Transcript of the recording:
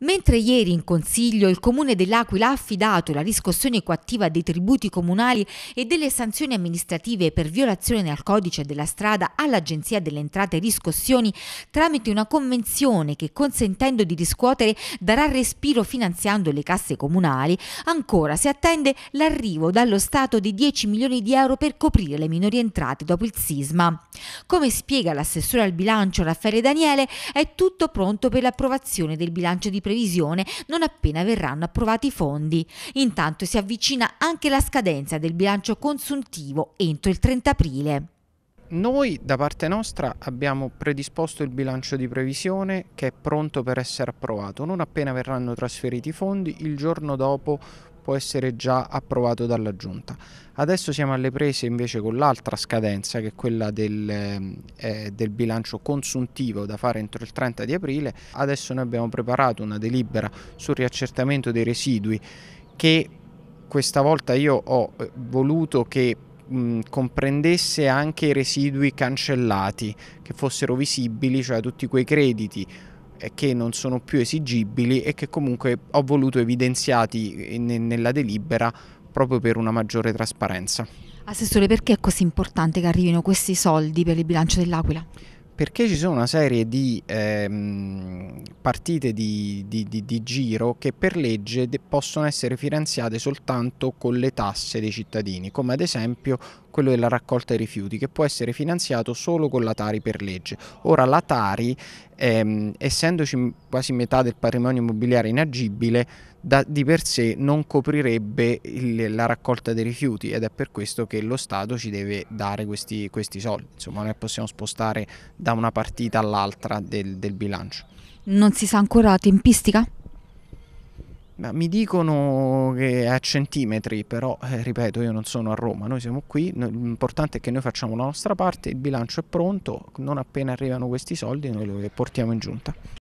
Mentre ieri in Consiglio il Comune dell'Aquila ha affidato la riscossione coattiva dei tributi comunali e delle sanzioni amministrative per violazione al codice della strada all'Agenzia delle Entrate e Riscossioni tramite una convenzione che consentendo di riscuotere darà respiro finanziando le casse comunali, ancora si attende l'arrivo dallo Stato di 10 milioni di euro per coprire le minori entrate dopo il sisma. Come spiega l'assessore al bilancio Raffaele Daniele, è tutto pronto per l'approvazione del bilancio di previsione non appena verranno approvati i fondi. Intanto si avvicina anche la scadenza del bilancio consuntivo entro il 30 aprile. Noi da parte nostra abbiamo predisposto il bilancio di previsione che è pronto per essere approvato. Non appena verranno trasferiti i fondi, il giorno dopo può essere già approvato dalla Giunta. Adesso siamo alle prese invece con l'altra scadenza che è quella del, ehm, eh, del, bilancio consuntivo da fare entro il 30 di aprile. Adesso noi abbiamo preparato una delibera sul riaccertamento dei residui che questa volta io ho eh, voluto che comprendesse anche i residui cancellati, che fossero visibili, cioè tutti quei crediti che non sono più esigibili e che comunque ho voluto evidenziati eh, nella delibera proprio per una maggiore trasparenza. Assessore, perché è così importante che arrivino questi soldi per il bilancio dell'Aquila? Perché ci sono una serie di ehm, partite di, di, di, di, giro che per legge possono essere finanziate soltanto con le tasse dei cittadini, come ad esempio quello della raccolta dei rifiuti, che può essere finanziato solo con la Tari per legge. Ora la Tari, ehm, essendoci quasi metà del patrimonio immobiliare inagibile, da, di per sé non coprirebbe il, la raccolta dei rifiuti ed è per questo che lo Stato ci deve dare questi, questi soldi. Insomma, noi possiamo spostare da una partita all'altra del, del bilancio. Non si sa ancora la tempistica? Ma mi dicono che è a centimetri, però eh, ripeto, io non sono a Roma, noi siamo qui, l'importante è che noi facciamo la nostra parte, il bilancio è pronto, non appena arrivano questi soldi noi li portiamo in giunta.